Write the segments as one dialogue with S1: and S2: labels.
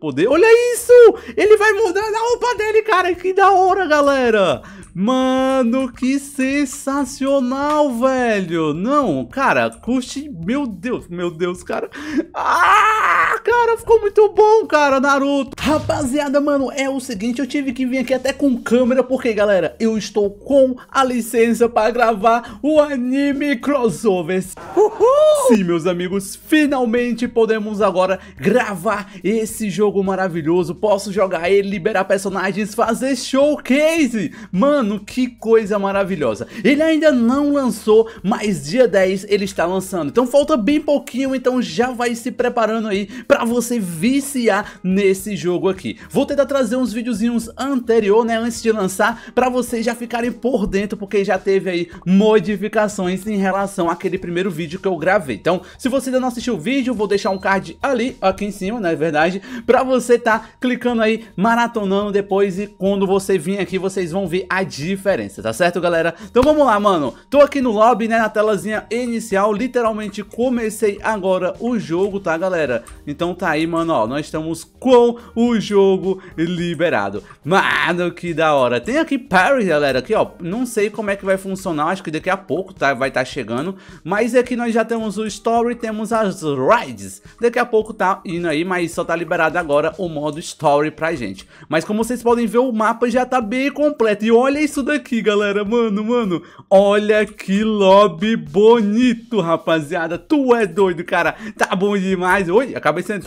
S1: poder. Olha isso! Ele vai mudando a roupa dele, cara. Que da hora, galera. Mano, que sensacional, velho. Não, cara, curte. Meu Deus, meu Deus, cara. Ah! Cara, ficou muito bom, cara, Naruto. Rapaziada, mano, é o seguinte, eu tive que vir aqui até com câmera, porque, galera, eu estou com a licença para gravar o anime crossovers. Uhul! Sim, meus amigos, finalmente podemos agora gravar esse jogo maravilhoso. Posso jogar ele, liberar personagens, fazer showcase. Mano, que coisa maravilhosa. Ele ainda não lançou, mas dia 10 ele está lançando. Então falta bem pouquinho, então já vai se preparando aí para você viciar nesse jogo aqui. Vou tentar trazer uns videozinhos anterior, né, antes de lançar, pra vocês já ficarem por dentro, porque já teve aí modificações em relação àquele primeiro vídeo que eu gravei. Então, se você ainda não assistiu o vídeo, vou deixar um card ali, aqui em cima, na né, verdade, pra você tá clicando aí, maratonando depois e quando você vir aqui, vocês vão ver a diferença, tá certo, galera? Então vamos lá, mano. Tô aqui no lobby, né, na telazinha inicial, literalmente comecei agora o jogo, tá, galera? Então tá aí, mano, ó, nós estamos com o jogo liberado. Mano, que da hora. Tem aqui parry, galera, aqui, ó, não sei como é que vai funcionar, acho que daqui a pouco tá, vai estar tá chegando. Mas aqui é nós já temos o story, temos as rides. Daqui a pouco tá indo aí, mas só tá liberado agora o modo story pra gente. Mas como vocês podem ver, o mapa já tá bem completo. E olha isso daqui, galera, mano, mano. Olha que lobby bonito, rapaziada. Tu é doido, cara. Tá bom demais. Oi, acabei sendo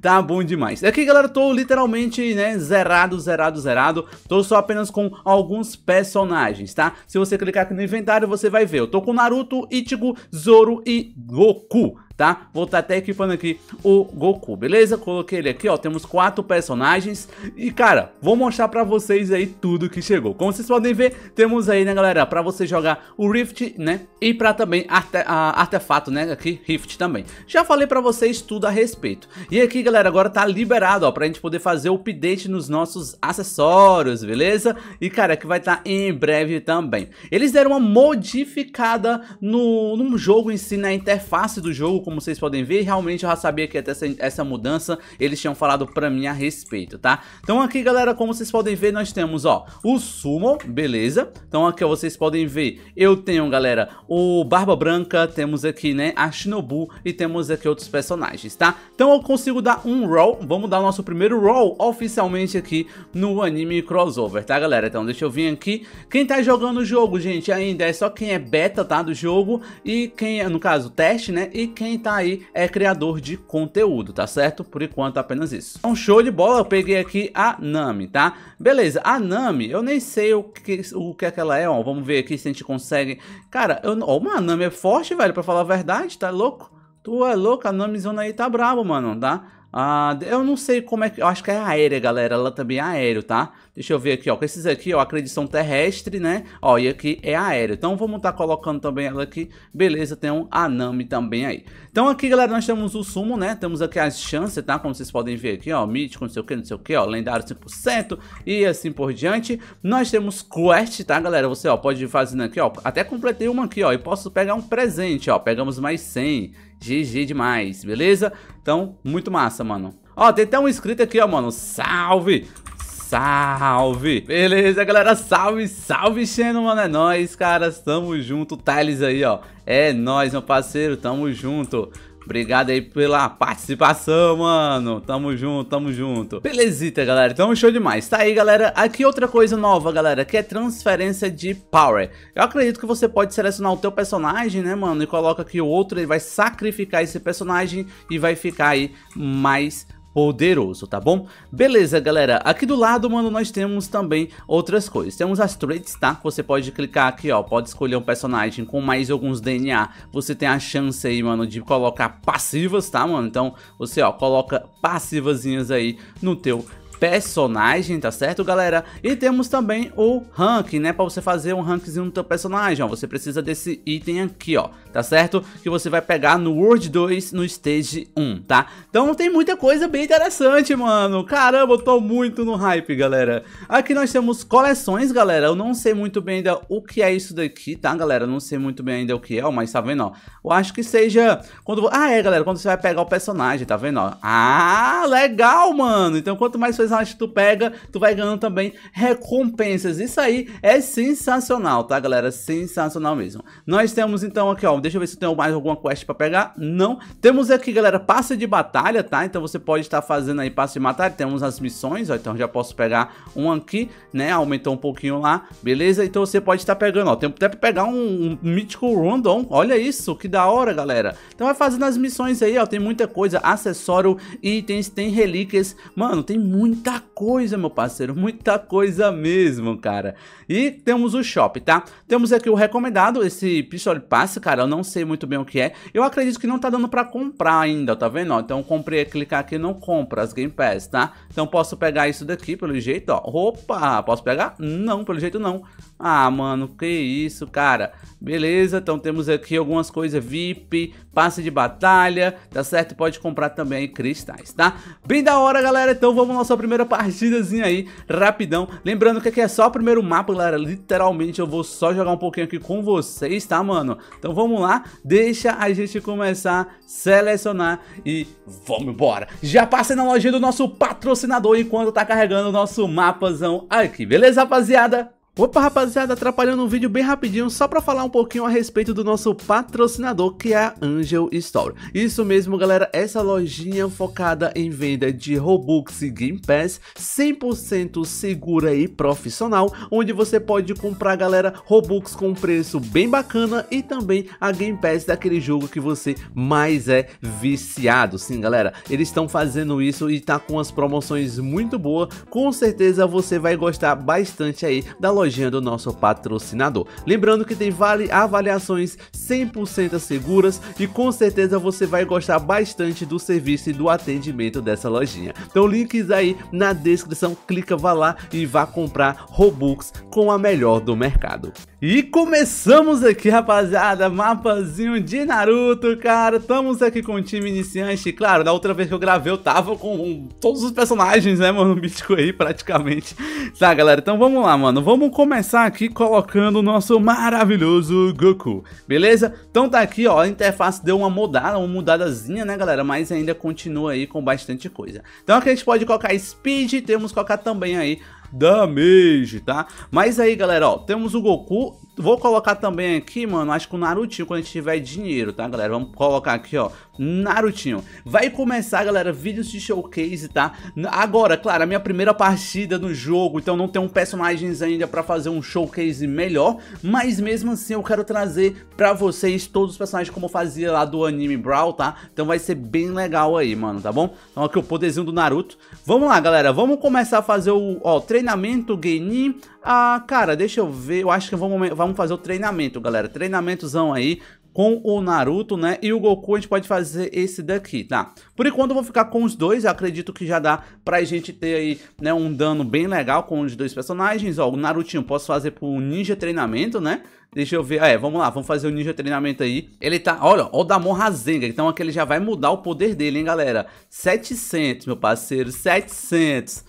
S1: Tá bom demais. Aqui, galera, tô literalmente, né, zerado, zerado, zerado. Tô só apenas com alguns personagens, tá? Se você clicar aqui no inventário, você vai ver. Eu tô com Naruto, Ichigo, Zoro e Goku tá? Vou estar tá até equipando aqui o Goku, beleza? Coloquei ele aqui, ó, temos quatro personagens e, cara, vou mostrar pra vocês aí tudo que chegou. Como vocês podem ver, temos aí, né, galera, pra você jogar o Rift, né, e pra também arte artefato, né, aqui, Rift também. Já falei pra vocês tudo a respeito. E aqui, galera, agora tá liberado, ó, pra gente poder fazer o update nos nossos acessórios, beleza? E, cara, que vai estar tá em breve também. Eles deram uma modificada no, no jogo em si, na interface do jogo, como vocês podem ver, realmente eu já sabia que ia ter essa, essa mudança, eles tinham falado pra mim a respeito, tá? Então aqui, galera, como vocês podem ver, nós temos, ó, o sumo beleza? Então aqui, ó, vocês podem ver, eu tenho, galera, o Barba Branca, temos aqui, né, a Shinobu e temos aqui outros personagens, tá? Então eu consigo dar um roll, vamos dar o nosso primeiro roll oficialmente aqui no anime crossover, tá, galera? Então deixa eu vir aqui. Quem tá jogando o jogo, gente, ainda é só quem é beta, tá, do jogo e quem, é, no caso, teste, né, e quem tá aí é criador de conteúdo, tá certo? Por enquanto apenas isso. Então show de bola, eu peguei aqui a Nami, tá? Beleza, a Nami, eu nem sei o que, o que é que ela é, ó, vamos ver aqui se a gente consegue. Cara, eu, ó, uma Nami é forte, velho, pra falar a verdade, tá louco? Tu é louco, a Namizona aí tá brabo, mano, tá? Ah, eu não sei como é que. Eu acho que é aérea, galera. Ela também é aéreo, tá? Deixa eu ver aqui, ó. Com esses aqui, ó, acredição terrestre, né? Ó, e aqui é aéreo. Então vamos estar tá colocando também ela aqui. Beleza, tem um Anami também aí. Então aqui, galera, nós temos o sumo, né? Temos aqui as chances, tá? Como vocês podem ver aqui, ó. Mítico, não sei o que, não sei o que, ó. Lendário 5% e assim por diante. Nós temos quest, tá, galera? Você, ó, pode ir fazendo aqui, ó. Até completei uma aqui, ó. E posso pegar um presente, ó. Pegamos mais 100 GG demais, beleza? Então, muito massa, mano. Ó, tem até um inscrito aqui, ó, mano. Salve! Salve! Beleza, galera? Salve, salve, Xeno, mano. É nóis, caras. Tamo junto. Thales aí, ó. É nóis, meu parceiro. Tamo junto. Obrigado aí pela participação, mano. Tamo junto, tamo junto. Belezita, galera. Então, show demais. Tá aí, galera. Aqui outra coisa nova, galera, que é transferência de power. Eu acredito que você pode selecionar o teu personagem, né, mano? E coloca aqui o outro, ele vai sacrificar esse personagem e vai ficar aí mais poderoso, tá bom? Beleza, galera. Aqui do lado, mano, nós temos também outras coisas. Temos as traits, tá? Você pode clicar aqui, ó. Pode escolher um personagem com mais alguns DNA. Você tem a chance aí, mano, de colocar passivas, tá, mano? Então, você, ó, coloca passivazinhas aí no teu personagem, tá certo, galera? E temos também o rank, né? Pra você fazer um rankzinho no teu personagem, ó. Você precisa desse item aqui, ó, tá certo? Que você vai pegar no World 2, no Stage 1, tá? Então tem muita coisa bem interessante, mano. Caramba, eu tô muito no hype, galera. Aqui nós temos coleções, galera. Eu não sei muito bem ainda o que é isso daqui, tá, galera? Eu não sei muito bem ainda o que é, mas tá vendo, ó. Eu acho que seja... Quando... Ah, é, galera, quando você vai pegar o personagem, tá vendo, ó? Ah, legal, mano. Então quanto mais coisas personagens que tu pega, tu vai ganhando também recompensas. Isso aí é sensacional, tá, galera? Sensacional mesmo. Nós temos então aqui, ó, deixa eu ver se eu tenho mais alguma quest pra pegar. Não. Temos aqui, galera, passe de batalha, tá? Então você pode estar fazendo aí passe de batalha. Temos as missões, ó, então já posso pegar um aqui, né? Aumentou um pouquinho lá, beleza? Então você pode estar pegando, ó, tem até pra pegar um, um Mythical Random. Olha isso, que da hora, galera. Então vai fazendo as missões aí, ó, tem muita coisa, acessório, itens, tem relíquias. Mano, tem muita muita coisa, meu parceiro, muita coisa mesmo, cara. E temos o shop, tá? Temos aqui o recomendado, esse pistole Pass, cara, eu não sei muito bem o que é. Eu acredito que não tá dando pra comprar ainda, tá vendo? então comprei, clicar aqui não compra as Game Pass, tá? Então posso pegar isso daqui, pelo jeito, ó. Opa, posso pegar? Não, pelo jeito não. Ah, mano, que isso, cara. Beleza, então temos aqui algumas coisas VIP, passe de batalha, tá certo? Pode comprar também cristais, tá? Bem da hora, galera. Então vamos à nossa primeira partidazinha aí, rapidão. Lembrando que aqui é só o primeiro mapa, galera. Literalmente eu vou só jogar um pouquinho aqui com vocês, tá, mano? Então vamos lá, deixa a gente começar, selecionar e vamos embora. Já passei na lojinha do nosso patrocinador enquanto tá carregando o nosso mapazão aqui, beleza, rapaziada? Opa rapaziada, atrapalhando um vídeo bem rapidinho só pra falar um pouquinho a respeito do nosso patrocinador que é a Angel Store Isso mesmo galera, essa lojinha focada em venda de Robux e Game Pass 100% segura e profissional Onde você pode comprar galera Robux com preço bem bacana e também a Game Pass daquele jogo que você mais é viciado Sim galera, eles estão fazendo isso e tá com as promoções muito boas Com certeza você vai gostar bastante aí da loja lojinha do nosso patrocinador. Lembrando que tem vale avaliações 100% seguras e com certeza você vai gostar bastante do serviço e do atendimento dessa lojinha. Então links aí na descrição, clica, vá lá e vá comprar Robux com a melhor do mercado. E começamos aqui, rapaziada, mapazinho de Naruto, cara. Estamos aqui com o time iniciante. Claro, da outra vez que eu gravei, eu tava com todos os personagens, né, mano? Mítico aí, praticamente. Tá, galera, então vamos lá, mano. Vamos começar aqui colocando o nosso maravilhoso Goku, beleza? Então tá aqui, ó, a interface deu uma mudada, uma mudadazinha, né, galera? Mas ainda continua aí com bastante coisa. Então aqui a gente pode colocar Speed, temos que colocar também aí damage, tá? Mas aí, galera, ó, temos o Goku. Vou colocar também aqui, mano, acho que o Narutinho quando a gente tiver dinheiro, tá, galera? Vamos colocar aqui, ó, Narutinho. Vai começar, galera, vídeos de showcase, tá? Agora, claro, a minha primeira partida no jogo, então não tenho personagens ainda pra fazer um showcase melhor, mas mesmo assim eu quero trazer pra vocês todos os personagens como eu fazia lá do anime Brawl, tá? Então vai ser bem legal aí, mano, tá bom? Então aqui o poderzinho do Naruto. Vamos lá, galera, vamos começar a fazer o, ó, treinamento, Genin. Ah, cara, deixa eu ver, eu acho que vamos, vamos fazer o treinamento, galera, treinamentos aí com o Naruto, né? E o Goku a gente pode fazer esse daqui, tá? Por enquanto eu vou ficar com os dois, eu acredito que já dá pra gente ter aí, né, um dano bem legal com os dois personagens. Ó, o Narutinho posso fazer pro Ninja Treinamento, né? Deixa eu ver, ah, é, vamos lá, vamos fazer o ninja treinamento aí Ele tá, olha, ó o Damon Rasenga Então aqui ele já vai mudar o poder dele, hein, galera 700, meu parceiro, 700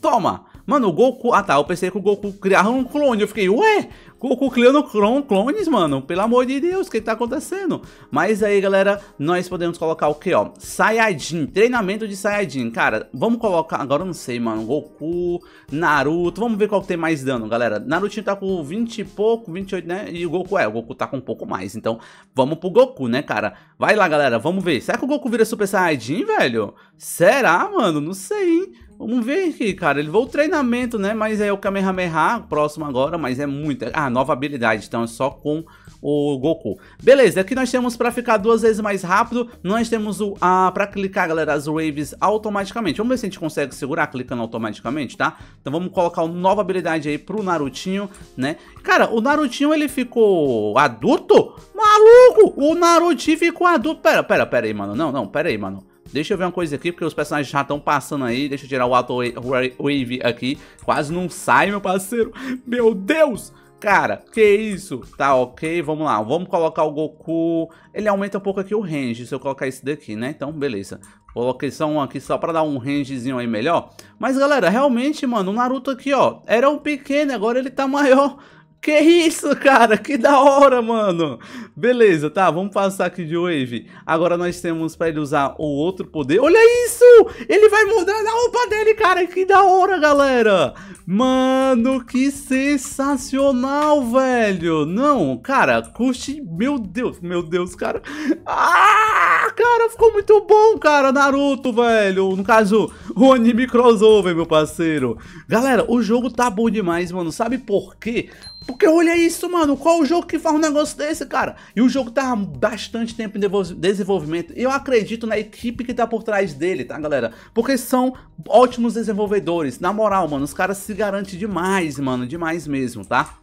S1: Toma! Mano, o Goku... Ah, tá, eu pensei que o Goku criava um clone. Eu fiquei, ué? Goku criando clones, mano? Pelo amor de Deus, o que tá acontecendo? Mas aí, galera, nós podemos colocar o quê ó? Saiyajin, treinamento de Saiyajin. Cara, vamos colocar... Agora eu não sei, mano. Goku, Naruto... Vamos ver qual tem mais dano, galera. Naruto tá com 20 e pouco, 28, né? E o Goku, é, o Goku tá com um pouco mais. Então, vamos pro Goku, né, cara? Vai lá, galera, vamos ver. Será que o Goku vira Super Saiyajin, velho? Será, mano? Não sei, hein? Vamos ver aqui, cara. Ele voou o treinamento, né? Mas é o Kamehameha, próximo agora, mas é muito. Ah, nova habilidade, então é só com o Goku. Beleza, aqui nós temos para ficar duas vezes mais rápido, nós temos o A ah, para clicar, galera, as waves automaticamente. Vamos ver se a gente consegue segurar clicando automaticamente, tá? Então vamos colocar uma nova habilidade aí pro Narutinho, né? Cara, o Narutinho ele ficou adulto? Maluco! O Narutinho ficou adulto. Pera, pera, pera aí, mano. Não, não, pera aí, mano. Deixa eu ver uma coisa aqui, porque os personagens já estão passando aí. Deixa eu tirar o Auto Wave aqui. Quase não sai, meu parceiro. Meu Deus! Cara, que isso? Tá ok, vamos lá. Vamos colocar o Goku. Ele aumenta um pouco aqui o range, se eu colocar esse daqui, né? Então, beleza. Coloquei só um aqui só pra dar um rangezinho aí melhor. Mas, galera, realmente, mano, o Naruto aqui, ó, era um pequeno, agora ele tá maior. Que isso, cara, que da hora, mano. Beleza, tá, vamos passar aqui de Wave. Agora nós temos pra ele usar o outro poder. Olha isso! Ele vai mudando a roupa dele, cara, que da hora, galera. Mano, que sensacional, velho. Não, cara, curte... Meu Deus, meu Deus, cara. Ah, cara, ficou muito bom, cara, Naruto, velho. No caso, o anime crossover, meu parceiro. Galera, o jogo tá bom demais, mano. Sabe por quê? Porque olha isso, mano. Qual o jogo que faz um negócio desse, cara? E o jogo tá há bastante tempo em desenvolvimento. Eu acredito na equipe que tá por trás dele, tá, galera? Porque são ótimos desenvolvedores. Na moral, mano, os caras se garantem demais, mano. Demais mesmo, tá?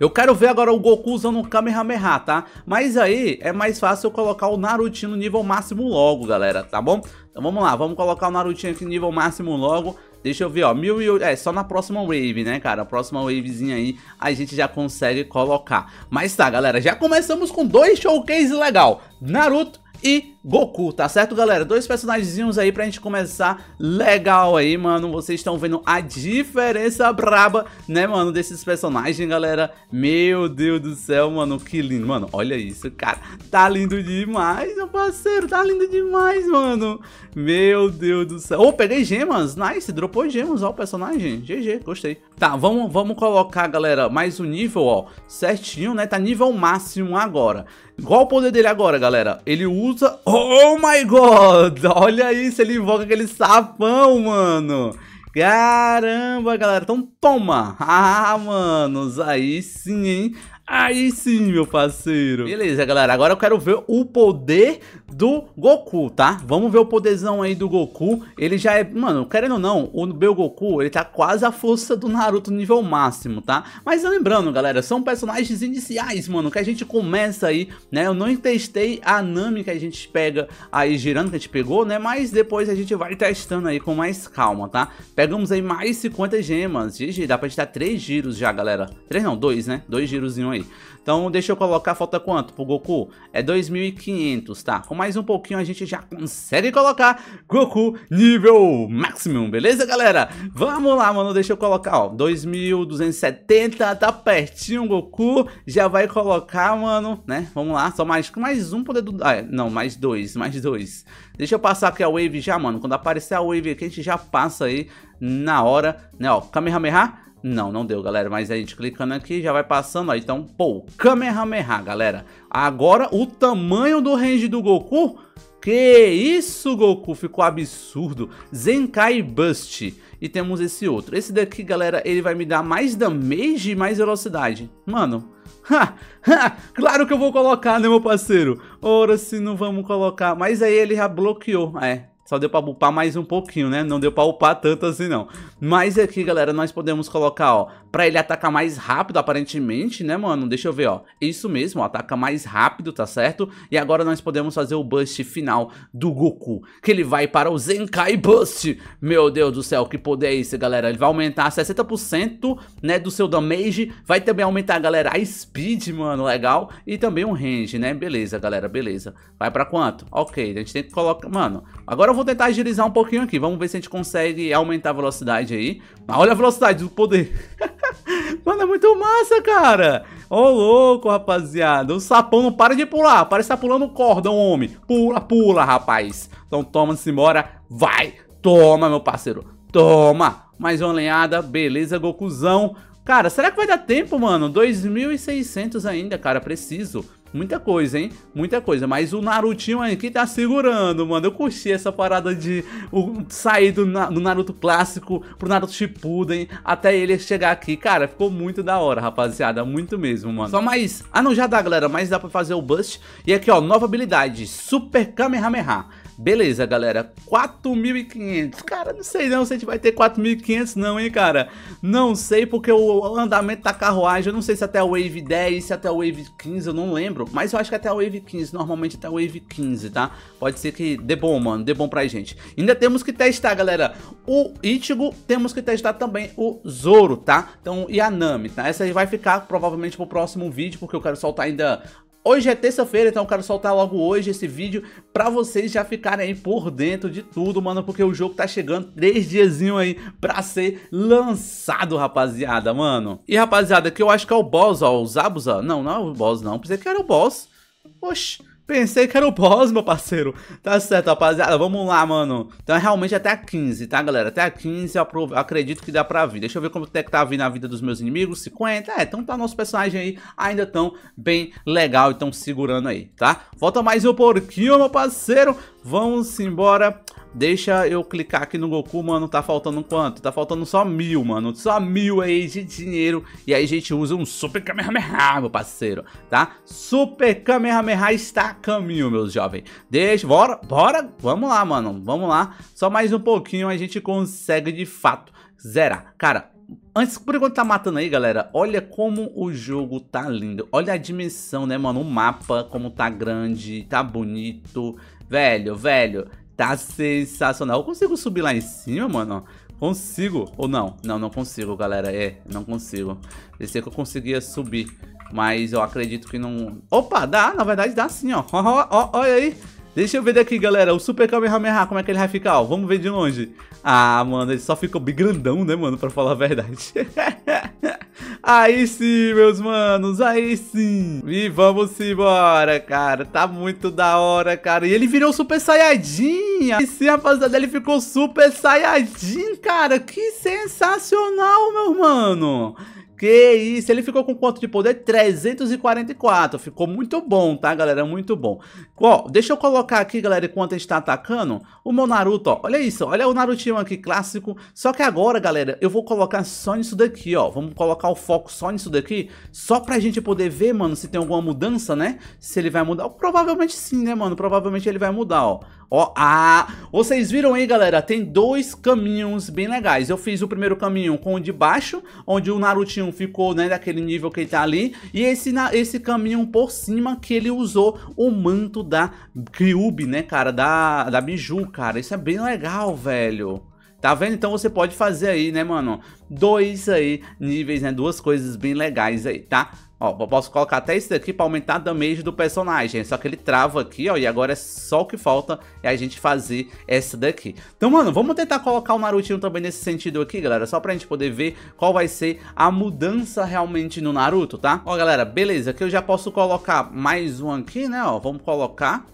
S1: Eu quero ver agora o Goku usando o Kamehameha, tá? Mas aí é mais fácil eu colocar o Naruto no nível máximo logo, galera, tá bom? Então vamos lá, vamos colocar o Naruto aqui no nível máximo logo. Deixa eu ver, ó, mil e... É, só na próxima wave, né, cara? A próxima wavezinha aí a gente já consegue colocar. Mas tá, galera, já começamos com dois showcases legal. Naruto e Goku, tá certo, galera? Dois personagens aí pra gente começar legal aí, mano. Vocês estão vendo a diferença braba, né, mano, desses personagens, galera. Meu Deus do céu, mano, que lindo. Mano, olha isso, cara. Tá lindo demais, meu parceiro. Tá lindo demais, mano. Meu Deus do céu. Ô, oh, peguei gemas. Nice, dropou gemas, ó, o personagem. GG, gostei. Tá, vamos, vamos colocar, galera, mais um nível, ó, certinho, né? Tá nível máximo agora. Qual o poder dele agora, galera? Ele usa Oh, oh my god! Olha isso, ele invoca aquele sapão, mano! Caramba, galera. Então toma. Ah, manos. Aí sim, hein? Aí sim, meu parceiro. Beleza, galera. Agora eu quero ver o poder do Goku, tá? Vamos ver o poderzão aí do Goku. Ele já é... Mano, querendo ou não, o meu Goku, ele tá quase a força do Naruto nível máximo, tá? Mas lembrando, galera, são personagens iniciais, mano, que a gente começa aí, né? Eu não testei a Nami que a gente pega aí girando, que a gente pegou, né? Mas depois a gente vai testando aí com mais calma, tá? Pegamos aí mais 50 gemas. GG, dá pra gente dar 3 giros já, galera. 3 não, 2, né? 2 giros em um aí. Então deixa eu colocar, falta quanto pro Goku? É 2.500, tá? Com mais um pouquinho a gente já consegue colocar Goku nível máximo, beleza galera? Vamos lá, mano, deixa eu colocar, ó, 2.270, tá pertinho Goku, já vai colocar, mano, né? Vamos lá, só mais, mais um poder do... Ah, não, mais dois, mais dois. Deixa eu passar aqui a Wave já, mano, quando aparecer a Wave aqui a gente já passa aí na hora, né, ó, Kamehameha... Não, não deu, galera. Mas a gente clicando aqui já vai passando. Ó. Então, pô, Kamehameha, galera. Agora o tamanho do range do Goku. Que isso, Goku? Ficou absurdo. Zenkai Bust. E temos esse outro. Esse daqui, galera, ele vai me dar mais damage e mais velocidade. Mano, Ha, ha, claro que eu vou colocar, né, meu parceiro? Ora, se não vamos colocar. Mas aí ele já bloqueou. É, só deu pra upar mais um pouquinho, né? Não deu pra upar tanto assim, não. Mas aqui, galera, nós podemos colocar, ó, pra ele atacar mais rápido, aparentemente, né, mano? Deixa eu ver, ó. Isso mesmo, ó, ataca mais rápido, tá certo? E agora nós podemos fazer o bust final do Goku, que ele vai para o Zenkai Bust. Meu Deus do céu, que poder é esse, galera? Ele vai aumentar 60%, né, do seu damage. Vai também aumentar, galera, a speed, mano, legal. E também um range, né? Beleza, galera, beleza. Vai pra quanto? Ok, a gente tem que colocar... Mano, agora eu vou tentar agilizar um pouquinho aqui. Vamos ver se a gente consegue aumentar a velocidade aí. Olha a velocidade do poder. Mano, é muito massa, cara. Ô, oh, louco, rapaziada. O sapão não para de pular. Parece que tá pulando um homem. Pula, pula, rapaz. Então toma-se embora. Vai. Toma, meu parceiro. Toma. Mais uma lenhada. Beleza, Gokuzão. Cara, será que vai dar tempo, mano? 2.600 ainda, cara. Preciso. Muita coisa, hein? Muita coisa. Mas o Narutinho aqui tá segurando, mano. Eu curti essa parada de o, sair do, do, Naruto clássico pro Naruto Shippuden até ele chegar aqui. Cara, ficou muito da hora, rapaziada. Muito mesmo, mano. Só mais... Ah, não, já dá, galera. Mas dá pra fazer o Bust. E aqui, ó, nova habilidade. Super Kamehameha. Beleza, galera, 4.500. Cara, não sei não se a gente vai ter 4.500 não, hein, cara. Não sei porque o andamento da carruagem, eu não sei se até a Wave 10, se até a Wave 15, eu não lembro. Mas eu acho que até a Wave 15, normalmente até a Wave 15, tá? Pode ser que dê bom, mano, dê bom pra gente. Ainda temos que testar, galera, o Ichigo, temos que testar também o Zoro, tá? Então, e a Nami, tá? Essa aí vai ficar provavelmente pro próximo vídeo, porque eu quero soltar ainda Hoje é terça-feira, então eu quero soltar logo hoje esse vídeo pra vocês já ficarem aí por dentro de tudo, mano, porque o jogo tá chegando três diazinho aí pra ser lançado, rapaziada, mano. E rapaziada, que eu acho que é o boss, ó, o Zabuza. Não, não é o boss não, pensei que era o boss. Oxi, Pensei que era o boss, meu parceiro. Tá certo, rapaziada. Vamos lá, mano. Então é realmente até a 15, tá, galera? Até a 15 eu acredito que dá pra vir. Deixa eu ver como é que tá vindo a vida dos meus inimigos. 50. É, então tá nosso personagem aí ainda tão bem legal e tão segurando aí, tá? Volta mais um porquinho, meu parceiro. Vamos embora. Deixa eu clicar aqui no Goku, mano, tá faltando quanto? Tá faltando só mil, mano, só mil aí de dinheiro. E aí a gente usa um Super Kamehameha, meu parceiro, tá? Super Kamehameha está a caminho, meus jovens. Deixa, bora, bora, vamos lá, mano, vamos lá. Só mais um pouquinho a gente consegue de fato zerar. Cara, Antes, por enquanto tá matando aí, galera, olha como o jogo tá lindo. Olha a dimensão, né, mano? O mapa, como tá grande, tá bonito. Velho, velho, Tá sensacional. Eu consigo subir lá em cima, mano? Consigo. Ou não? Não, não consigo, galera. É, não consigo. Pensei que eu conseguia subir. Mas eu acredito que não... Opa, dá. Na verdade, dá sim, ó. Ó, ó, ó olha aí. Deixa eu ver daqui, galera. O Super Kamehameha, como é que ele vai ficar? Ó, vamos ver de longe. Ah, mano, ele só ficou bem grandão, né, mano? Pra falar a verdade. Aí sim, meus manos, aí sim. E vamos embora, cara. Tá muito da hora, cara. E ele virou Super Saiyajin. E sim, rapaziada, ele ficou Super Saiyajin, cara. Que sensacional, meu mano. Que isso, ele ficou com quanto de poder? 344, ficou muito bom, tá galera, muito bom. Ó, deixa eu colocar aqui galera, enquanto a gente tá atacando, o meu Naruto, ó, olha isso, olha o Narutinho aqui clássico. Só que agora galera, eu vou colocar só nisso daqui, ó, vamos colocar o foco só nisso daqui, só pra gente poder ver, mano, se tem alguma mudança, né? Se ele vai mudar, provavelmente sim, né mano, provavelmente ele vai mudar, ó. Ó, oh, ah! Vocês viram aí, galera? Tem dois caminhos bem legais. Eu fiz o primeiro caminho com o de baixo, onde o Narutinho ficou, né, daquele nível que ele tá ali. E esse, esse caminho por cima que ele usou o manto da Kyuubi, né, cara? Da, da Biju, cara. Isso é bem legal, velho. Tá vendo? Então você pode fazer aí, né, mano? Dois aí níveis, né? Duas coisas bem legais aí, tá? Ó, posso colocar até isso daqui para aumentar a damage do personagem. Só que ele trava aqui, ó. E agora é só o que falta é a gente fazer essa daqui. Então, mano, vamos tentar colocar o Narutinho também nesse sentido aqui, galera. Só pra gente poder ver qual vai ser a mudança realmente no Naruto, tá? Ó, galera, beleza. Aqui eu já posso colocar mais um aqui, né, ó. Vamos colocar...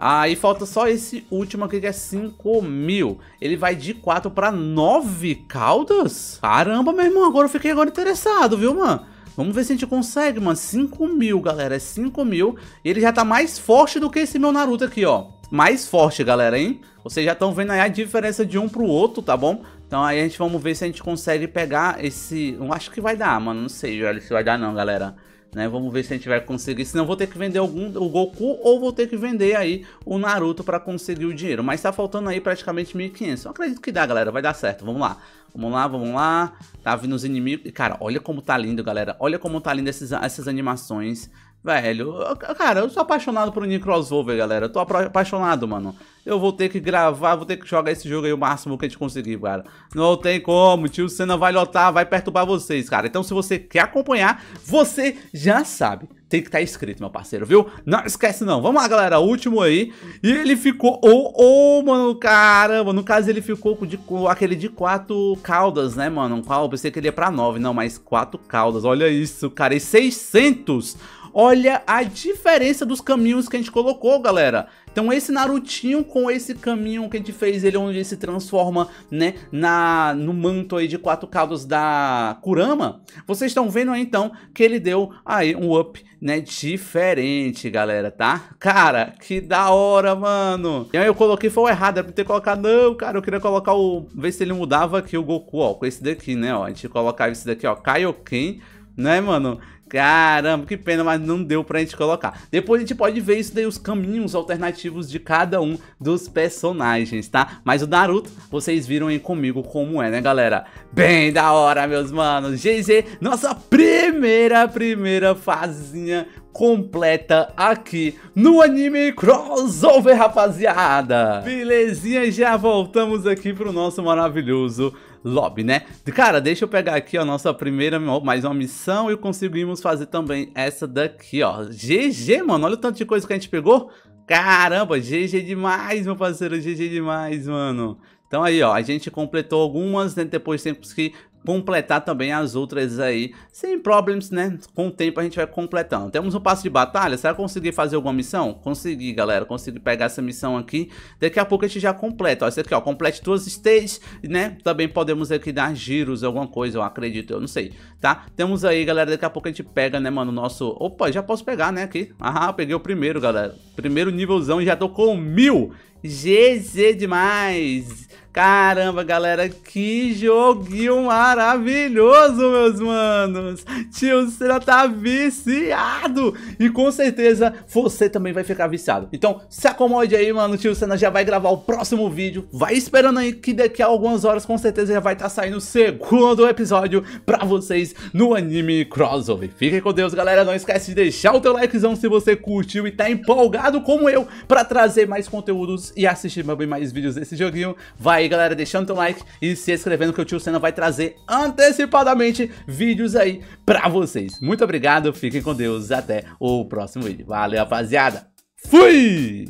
S1: Aí ah, falta só esse último aqui que é 5 mil. Ele vai de 4 para 9 caudas? Caramba, meu irmão, agora eu fiquei agora interessado, viu, mano? Vamos ver se a gente consegue, mano. 5 mil, galera. É 5 mil. Ele já tá mais forte do que esse meu Naruto aqui, ó. Mais forte, galera, hein? Vocês já estão vendo aí a diferença de um pro outro, tá bom? Então aí a gente vamos ver se a gente consegue pegar esse... Eu acho que vai dar, mano. Não sei, velho, se vai dar não, galera. Né? Vamos ver se a gente vai conseguir. Senão vou ter que vender algum o Goku ou vou ter que vender aí o Naruto para conseguir o dinheiro. Mas tá faltando aí praticamente 1.500. Eu acredito que dá, galera. Vai dar certo. Vamos lá. Vamos lá, vamos lá. Tá vindo os inimigos. Cara, olha como tá lindo, galera. Olha como tá lindo esses, essas animações Velho, cara, eu sou apaixonado por Nick Crossover, galera. Eu tô apaixonado, mano. Eu vou ter que gravar, vou ter que jogar esse jogo aí o máximo que a gente conseguir, cara. Não tem como, tio Senna vai lotar, vai perturbar vocês, cara. Então se você quer acompanhar, você já sabe. Tem que estar tá inscrito, meu parceiro, viu? Não esquece não. Vamos lá, galera. Último aí. E ele ficou... Oh, oh, mano, caramba. No caso, ele ficou com, de, com aquele de quatro caudas, né, mano? Qual? Eu pensei que ele ia pra nove. Não, mas quatro caudas. Olha isso, cara. E 600... Olha a diferença dos caminhos que a gente colocou, galera. Então esse Narutinho com esse caminho que a gente fez, ele é onde ele se transforma, né, na, no manto aí de quatro caudas da Kurama, vocês estão vendo aí então que ele deu aí um up, né, diferente, galera, tá? Cara, que da hora, mano. E aí eu coloquei, foi errado, era pra ter colocado, não, cara, eu queria colocar o, ver se ele mudava aqui o Goku, ó, com esse daqui, né, ó, a gente colocava esse daqui, ó, Kaioken, né, mano? Caramba, que pena, mas não deu pra gente colocar. Depois a gente pode ver isso daí, os caminhos alternativos de cada um dos personagens, tá? Mas o Naruto, vocês viram aí comigo como é, né, galera? Bem da hora, meus manos. GG, nossa primeira, primeira fazinha completa aqui no anime crossover, rapaziada. Belezinha, já voltamos aqui pro nosso maravilhoso lobby, né? Cara, deixa eu pegar aqui a nossa primeira, mais uma missão e conseguimos fazer também essa daqui, ó. GG, mano, olha o tanto de coisa que a gente pegou. Caramba, GG demais, meu parceiro, GG demais, mano. Então aí, ó, a gente completou algumas, né? Depois temos que completar também as outras aí, sem problemas, né? Com o tempo a gente vai completando. Temos um passo de batalha, será que consegui fazer alguma missão? Consegui, galera, consegui pegar essa missão aqui. Daqui a pouco a gente já completa, ó, isso aqui, ó, complete duas stages, né? Também podemos aqui dar giros, alguma coisa, eu acredito, eu não sei, tá? Temos aí, galera, daqui a pouco a gente pega, né, mano, o nosso... Opa, já posso pegar, né, aqui. Ah, peguei o primeiro, galera. Primeiro nívelzão, e já tô com mil. GG demais! Caramba, galera, que joguinho maravilhoso, meus manos! Tio Cira tá viciado! E com certeza você também vai ficar viciado. Então se acomode aí, mano, tio Cena já vai gravar o próximo vídeo. Vai esperando aí que daqui a algumas horas com certeza já vai estar tá saindo o segundo episódio pra vocês no anime crossover. Fiquem com Deus, galera, não esquece de deixar o teu likezão se você curtiu e tá empolgado como eu pra trazer mais conteúdos e assistir mais vídeos desse joguinho. Vai aí, galera, deixando teu like e se inscrevendo que o Tio Senna vai trazer antecipadamente vídeos aí pra vocês. Muito obrigado, fiquem com Deus, até o próximo vídeo. Valeu, rapaziada! Fui!